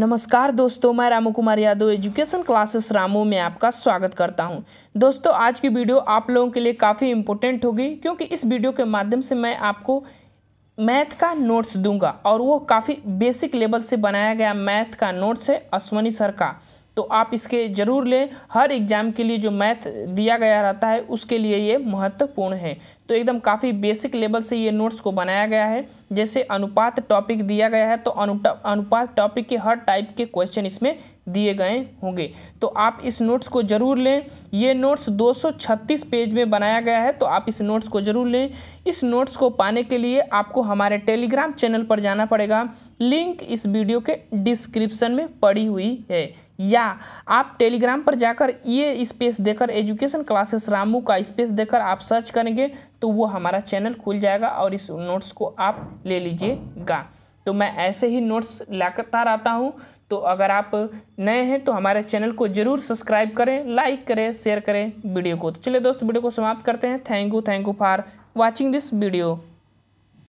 नमस्कार दोस्तों मैं रामू कुमार यादव एजुकेशन क्लासेस रामू में आपका स्वागत करता हूं। दोस्तों आज की वीडियो आप लोगों के लिए काफ़ी इम्पोर्टेंट होगी क्योंकि इस वीडियो के माध्यम से मैं आपको मैथ का नोट्स दूंगा और वो काफ़ी बेसिक लेवल से बनाया गया मैथ का नोट्स है अश्वनी सर का तो आप इसके ज़रूर लें हर एग्ज़ाम के लिए जो मैथ दिया गया रहता है उसके लिए ये महत्वपूर्ण है तो एकदम काफ़ी बेसिक लेवल से ये नोट्स को बनाया गया है जैसे अनुपात टॉपिक दिया गया है तो अनुपात टॉपिक के हर टाइप के क्वेश्चन इसमें दिए गए होंगे तो आप इस नोट्स को ज़रूर लें ये नोट्स 236 पेज में बनाया गया है तो आप इस नोट्स को ज़रूर लें इस नोट्स को पाने के लिए आपको हमारे टेलीग्राम चैनल पर जाना पड़ेगा लिंक इस वीडियो के डिस्क्रिप्सन में पड़ी हुई है या आप टेलीग्राम पर जाकर ये स्पेस देकर एजुकेशन क्लासेस रामू का स्पेस देकर आप सर्च करेंगे तो वो हमारा चैनल खुल जाएगा और इस नोट्स को आप ले लीजिएगा तो मैं ऐसे ही नोट्स लाता रहता हूँ तो अगर आप नए हैं तो हमारे चैनल को जरूर सब्सक्राइब करें लाइक करें शेयर करें वीडियो को तो चलिए दोस्त वीडियो को समाप्त करते हैं thank you thank you for watching this video